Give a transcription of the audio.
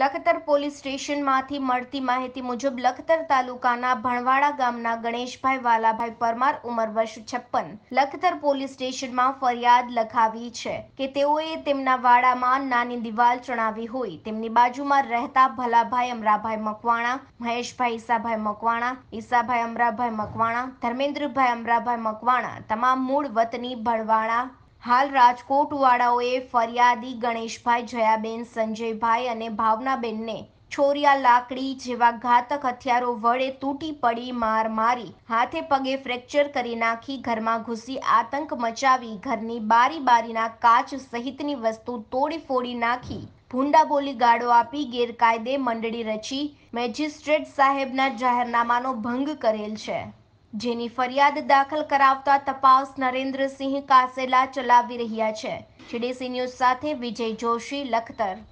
Lakhtar police સ્ટેશનમાંથી મળતી માહિતી મુજબ લખતર તાલુકાના ભણવાડા ગામના ગણેશભાઈ વાલાભાઈ પરમાર ઉંમર વર્ષ છપ્પન લખતર પોલીસ સ્ટેશનમાં ફરિયાદ લખાવી છે કે તેઓએ તેમના વાડામાં નાની દિવાલ ચણાવી હોય તેમની બાજુમાં રહેતા ભલાભાઈ અમરાભાઈ મકવાણા મહેશભાઈ ઈસાભાઈ મકવાણા ઈસાભાઈ અમરાભાઈ મકવાણા ધર્મેન્દ્રભાઈ અમરાભાઈ મકવાણા તમામ મૂળ વતની ભણવાણા હાલ રાજકોટવાળાઓએ ફરિયાદી ગણેશભાઈ જયાબેન સંજયભાઈ અને ભાવનાબેનને છોરિયા લાકડી જેવા ઘાતક હથિયારો વડે તૂટી પડી માર મારી હાથે પગે ફ્રેક્ચર કરી નાખી ઘરમાં ઘૂસી આતંક મચાવી ઘરની બારી બારીના કાચ સહિતની વસ્તુ તોડી ફોડી નાખી ભૂંડા બોલી ગાળો આપી ગેરકાયદે મંડળી રચી મેજિસ્ટ્રેટ સાહેબના જાહેરનામાનો ભંગ કરેલ છે જેની ફરિયાદ દાખલ કરાવતા તપાસ નરેન્દ્રસિંહ કાસેલા ચલાવી રહ્યા છે જીડીસી ન્યૂઝ સાથે વિજય જોશી લખતર